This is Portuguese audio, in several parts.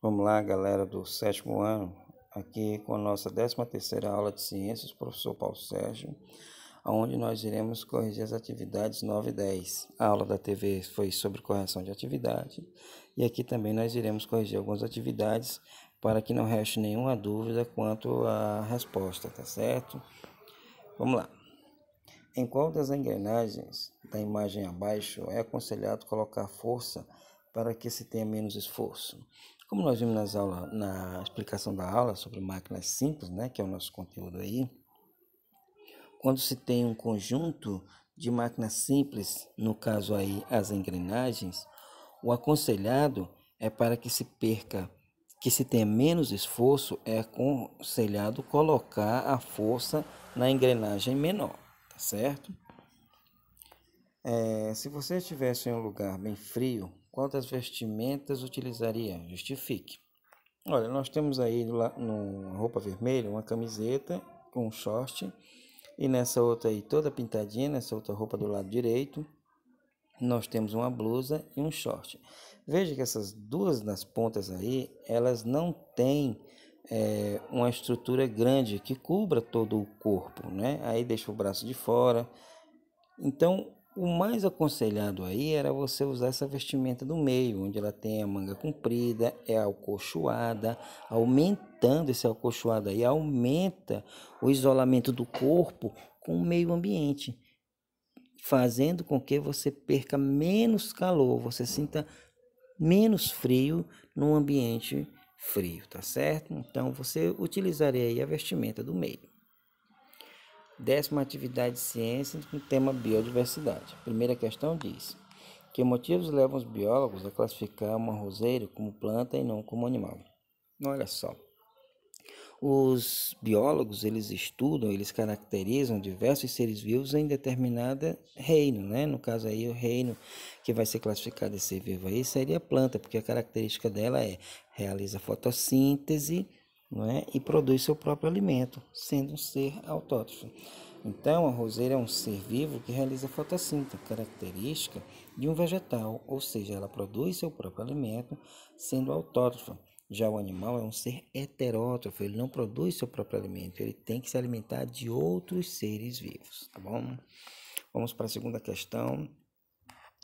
Vamos lá, galera do sétimo ano, aqui com a nossa 13 terceira aula de ciências, professor Paulo Sérgio, onde nós iremos corrigir as atividades 9 e 10. A aula da TV foi sobre correção de atividade e aqui também nós iremos corrigir algumas atividades para que não reste nenhuma dúvida quanto à resposta, tá certo? Vamos lá. Em qual das engrenagens da imagem abaixo é aconselhado colocar força para que se tenha menos esforço? Como nós vimos nas aulas, na explicação da aula sobre máquinas simples, né, que é o nosso conteúdo aí, quando se tem um conjunto de máquinas simples, no caso aí as engrenagens, o aconselhado é para que se perca, que se tenha menos esforço, é aconselhado colocar a força na engrenagem menor, tá certo? É, se você estivesse em um lugar bem frio, Quantas vestimentas utilizaria? Justifique. Olha, nós temos aí no roupa vermelha uma camiseta com um short e nessa outra aí toda pintadinha, nessa outra roupa do lado direito, nós temos uma blusa e um short. Veja que essas duas nas pontas aí, elas não têm é, uma estrutura grande que cubra todo o corpo, né? Aí deixa o braço de fora. Então, o mais aconselhado aí era você usar essa vestimenta do meio, onde ela tem a manga comprida, é alcochoada, aumentando esse alcochoado aí, aumenta o isolamento do corpo com o meio ambiente, fazendo com que você perca menos calor, você sinta menos frio num ambiente frio, tá certo? Então você utilizaria aí a vestimenta do meio. Décima atividade ciência com tema biodiversidade. A primeira questão diz: que motivos levam os biólogos a classificar uma roseira como planta e não como animal? Olha só. Os biólogos, eles estudam, eles caracterizam diversos seres vivos em determinado reino, né? No caso aí, o reino que vai ser classificado de ser vivo aí seria a planta, porque a característica dela é realiza fotossíntese, não é? e produz seu próprio alimento, sendo um ser autótrofo. Então, a roseira é um ser vivo que realiza fotossíntese, característica de um vegetal, ou seja, ela produz seu próprio alimento, sendo autótrofa. Já o animal é um ser heterótrofo, ele não produz seu próprio alimento, ele tem que se alimentar de outros seres vivos, tá bom? Vamos para a segunda questão.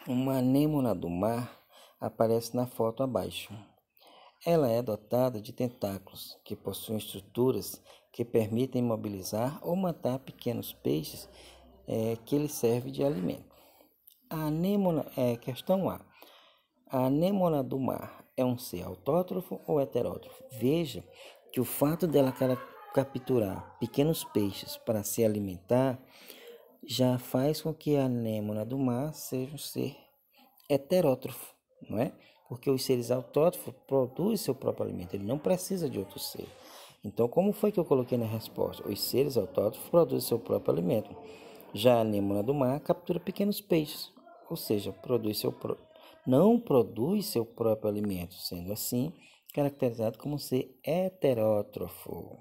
Uma anêmona do mar aparece na foto abaixo. Ela é dotada de tentáculos, que possuem estruturas que permitem mobilizar ou matar pequenos peixes é, que lhe serve de alimento. A anêmona, é, questão A. A anêmona do mar é um ser autótrofo ou heterótrofo? Veja que o fato dela capturar pequenos peixes para se alimentar já faz com que a anêmona do mar seja um ser heterótrofo, não é? porque os seres autótrofos produzem seu próprio alimento, ele não precisa de outro ser. Então, como foi que eu coloquei na resposta? Os seres autótrofos produzem seu próprio alimento. Já a anêmona do mar captura pequenos peixes, ou seja, produz seu pro... não produz seu próprio alimento, sendo assim caracterizado como ser heterótrofo.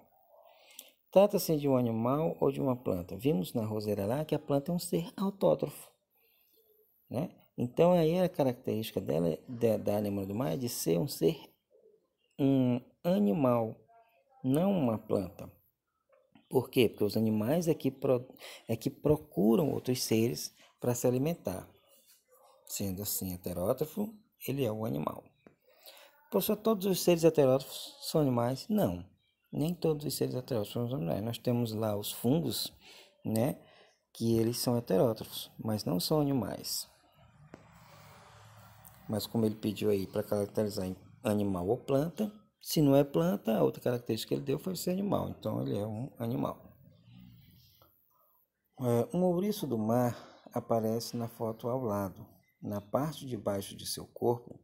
Trata-se de um animal ou de uma planta. Vimos na roseira lá que a planta é um ser autótrofo, né? Então aí a característica dela, é, da, da do mar é de ser um ser um animal, não uma planta. Por quê? Porque os animais é que, pro, é que procuram outros seres para se alimentar. Sendo assim, heterótrofo, ele é um animal. só todos os seres heterótrofos são animais? Não, nem todos os seres heterótrofos são animais. Nós temos lá os fungos, né? Que eles são heterótrofos, mas não são animais. Mas como ele pediu aí para caracterizar animal ou planta, se não é planta, a outra característica que ele deu foi ser animal. Então ele é um animal. É, um ouriço do mar aparece na foto ao lado. Na parte de baixo de seu corpo,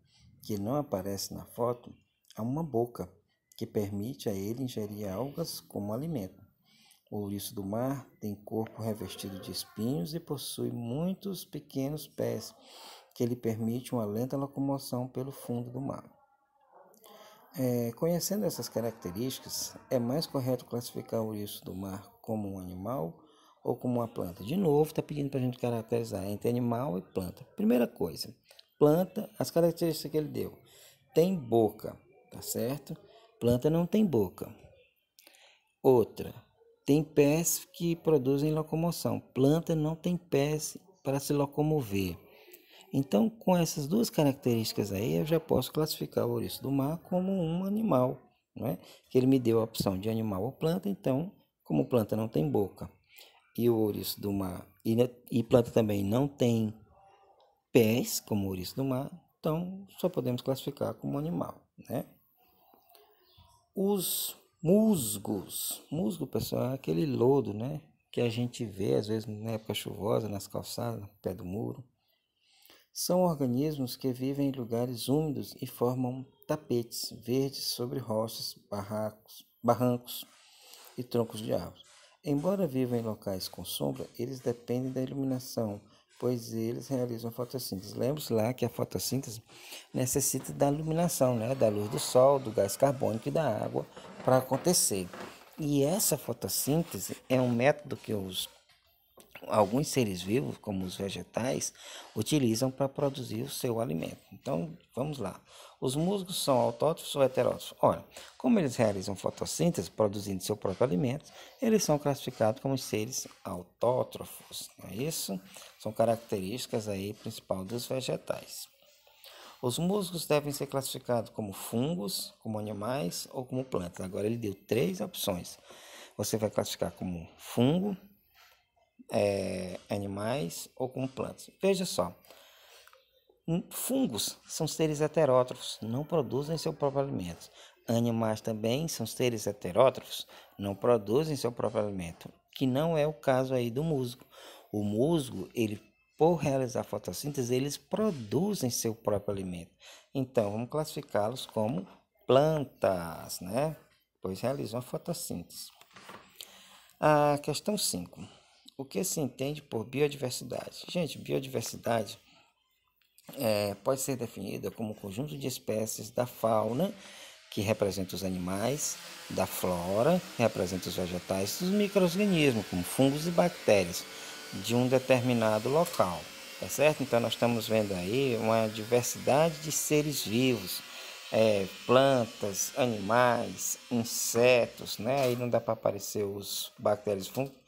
que não aparece na foto, há uma boca que permite a ele ingerir algas como alimento. O ouriço do mar tem corpo revestido de espinhos e possui muitos pequenos pés que lhe permite uma lenta locomoção pelo fundo do mar. É, conhecendo essas características, é mais correto classificar o urso do mar como um animal ou como uma planta. De novo, está pedindo para a gente caracterizar entre animal e planta. Primeira coisa, planta, as características que ele deu. Tem boca, tá certo? Planta não tem boca. Outra, tem pés que produzem locomoção. Planta não tem pés para se locomover. Então, com essas duas características aí, eu já posso classificar o ouriço do mar como um animal, né? que ele me deu a opção de animal ou planta, então, como planta não tem boca, e o ouriço do mar, e, e planta também não tem pés, como o ouriço do mar, então só podemos classificar como animal. Né? Os musgos, musgo, pessoal, é aquele lodo né? que a gente vê, às vezes, na época chuvosa, nas calçadas, no pé do muro. São organismos que vivem em lugares úmidos e formam tapetes verdes sobre rochas, barracos, barrancos e troncos de árvores. Embora vivam em locais com sombra, eles dependem da iluminação, pois eles realizam fotossíntese. Lembre-se lá que a fotossíntese necessita da iluminação, né? da luz do sol, do gás carbônico e da água para acontecer. E essa fotossíntese é um método que eu uso alguns seres vivos, como os vegetais, utilizam para produzir o seu alimento. Então, vamos lá. Os musgos são autótrofos ou heterótrofos? Ora, como eles realizam fotossíntese, produzindo seu próprio alimento, eles são classificados como seres autótrofos. Não é isso? São características aí principal dos vegetais. Os musgos devem ser classificados como fungos, como animais ou como plantas. Agora ele deu três opções. Você vai classificar como fungo, é, animais ou com plantas. Veja só, fungos são seres heterótrofos, não produzem seu próprio alimento. Animais também são seres heterótrofos, não produzem seu próprio alimento, que não é o caso aí do musgo. O musgo, ele por realizar fotossíntese, eles produzem seu próprio alimento. Então, vamos classificá-los como plantas, né? Pois realizam a fotossíntese. A questão 5. O que se entende por biodiversidade? Gente, biodiversidade é, pode ser definida como um conjunto de espécies da fauna, que representa os animais, da flora, que representa os vegetais, dos micro como fungos e bactérias, de um determinado local. Tá certo? Então, nós estamos vendo aí uma diversidade de seres vivos, é, plantas, animais, insetos, né? Aí não dá para aparecer os bactérias e fungos,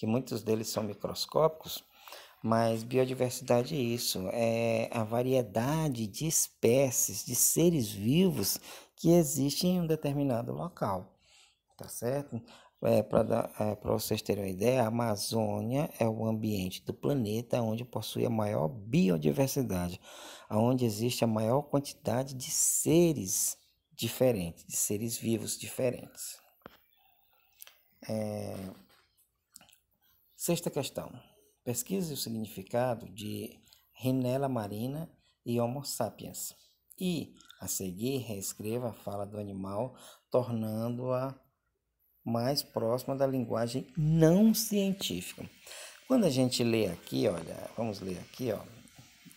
que muitos deles são microscópicos, mas biodiversidade é isso, é a variedade de espécies, de seres vivos que existem em um determinado local, tá certo? É, Para é, vocês terem uma ideia, a Amazônia é o ambiente do planeta onde possui a maior biodiversidade, onde existe a maior quantidade de seres diferentes, de seres vivos diferentes. É... Sexta questão. Pesquise o significado de Renela marina e Homo sapiens. E, a seguir, reescreva a fala do animal, tornando-a mais próxima da linguagem não científica. Quando a gente lê aqui, olha, vamos ler aqui, ó.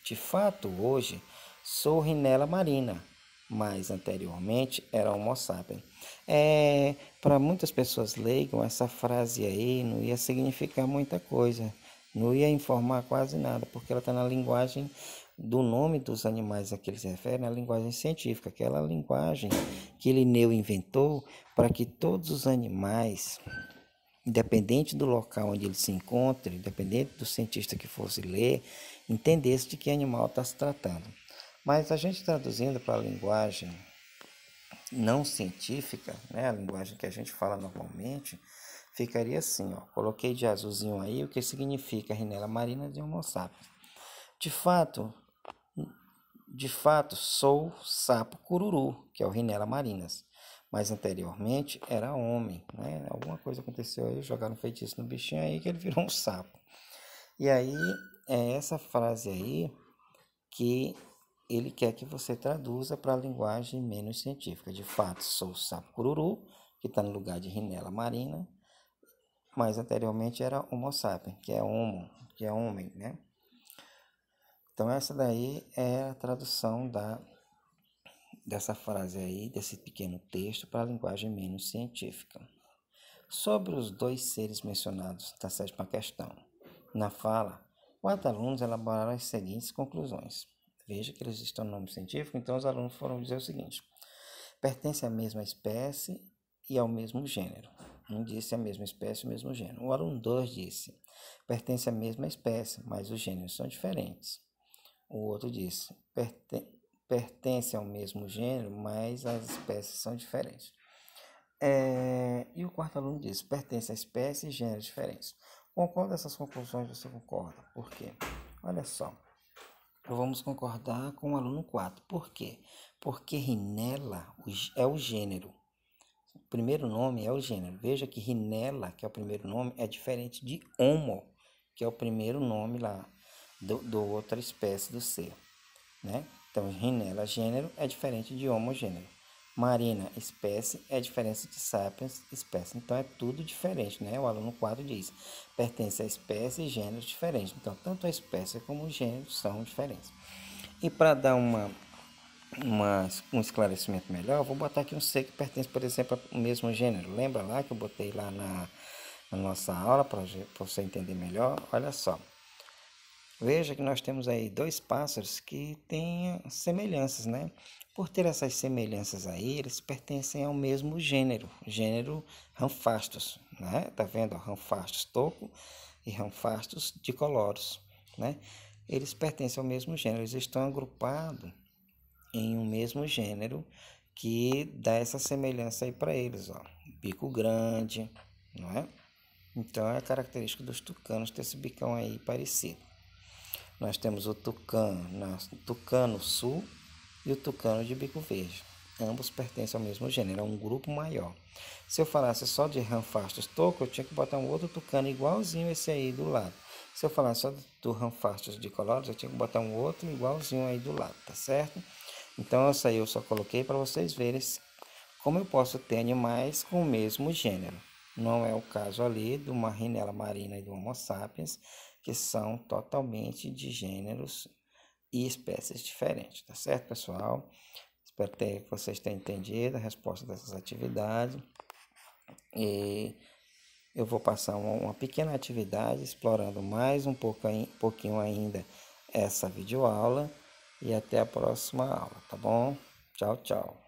De fato, hoje sou Rinela marina mas anteriormente era Homo sapiens. É, Para muitas pessoas leigam, essa frase aí não ia significar muita coisa, não ia informar quase nada, porque ela está na linguagem do nome dos animais a que eles referem, na linguagem científica, aquela linguagem que Linneu inventou para que todos os animais independente do local onde eles se encontrem, independente do cientista que fosse ler, entendesse de que animal está se tratando. Mas a gente traduzindo para a linguagem não científica, né, a linguagem que a gente fala normalmente, ficaria assim, ó, coloquei de azulzinho aí o que significa rinela marina de homo sapiens. De fato, de fato, sou sapo cururu, que é o rinela marinas, mas anteriormente era homem, né? Alguma coisa aconteceu aí, jogaram feitiço no bichinho aí que ele virou um sapo. E aí é essa frase aí que ele quer que você traduza para a linguagem menos científica. De fato, sou o sapo cururu, que está no lugar de rinela marina, mas anteriormente era homo sapiens, que é homo, que é homem, né? Então essa daí é a tradução da dessa frase aí, desse pequeno texto para a linguagem menos científica. Sobre os dois seres mencionados da tá sétima questão, na fala, quatro alunos elaboraram as seguintes conclusões. Veja que eles estão no nome científico, então os alunos foram dizer o seguinte: pertence à mesma espécie e ao mesmo gênero. Um disse a mesma espécie e o mesmo gênero. O aluno 2 disse: pertence à mesma espécie, mas os gêneros são diferentes. O outro disse: pertence ao mesmo gênero, mas as espécies são diferentes. É, e o quarto aluno diz: pertence a espécies e gêneros diferentes. Com qual dessas conclusões você concorda? Por quê? Olha só vamos concordar com o aluno 4. Por quê? Porque rinela é o gênero. O primeiro nome é o gênero. Veja que rinela, que é o primeiro nome, é diferente de homo, que é o primeiro nome lá do, do outra espécie do ser, né? Então, rinela, gênero, é diferente de homogênero. Marina, espécie, é diferente de sapiens, espécie. Então, é tudo diferente, né? O aluno 4 diz, pertence a espécie e gênero diferente. Então, tanto a espécie como o gênero são diferentes. E para dar uma, uma, um esclarecimento melhor, eu vou botar aqui um C que pertence, por exemplo, ao mesmo gênero. Lembra lá que eu botei lá na, na nossa aula, para você entender melhor? Olha só. Veja que nós temos aí dois pássaros que têm semelhanças, né? Por ter essas semelhanças aí, eles pertencem ao mesmo gênero, gênero Ramphastos, né? Tá vendo? Ramphastos toco e Ramphastos dicoloros, né? Eles pertencem ao mesmo gênero, eles estão agrupados em um mesmo gênero que dá essa semelhança aí para eles, ó. Bico grande, não é? Então é característico dos tucanos ter esse bicão aí parecido nós temos o tucano, na, tucano sul e o tucano de bico verde. Ambos pertencem ao mesmo gênero, é um grupo maior. Se eu falasse só de Ranfastos toco, eu tinha que botar um outro tucano igualzinho esse aí do lado. Se eu falasse só do Ranfastos de colores, eu tinha que botar um outro igualzinho aí do lado, tá certo? Então, essa aí eu só coloquei para vocês verem como eu posso ter animais com o mesmo gênero. Não é o caso ali de uma rinela marina e do Homo sapiens, que são totalmente de gêneros e espécies diferentes, tá certo, pessoal? Espero que vocês tenham entendido a resposta dessas atividades. E eu vou passar uma, pequena atividade explorando mais um pouquinho, pouquinho ainda essa videoaula. E até a próxima aula, tá bom? Tchau, tchau.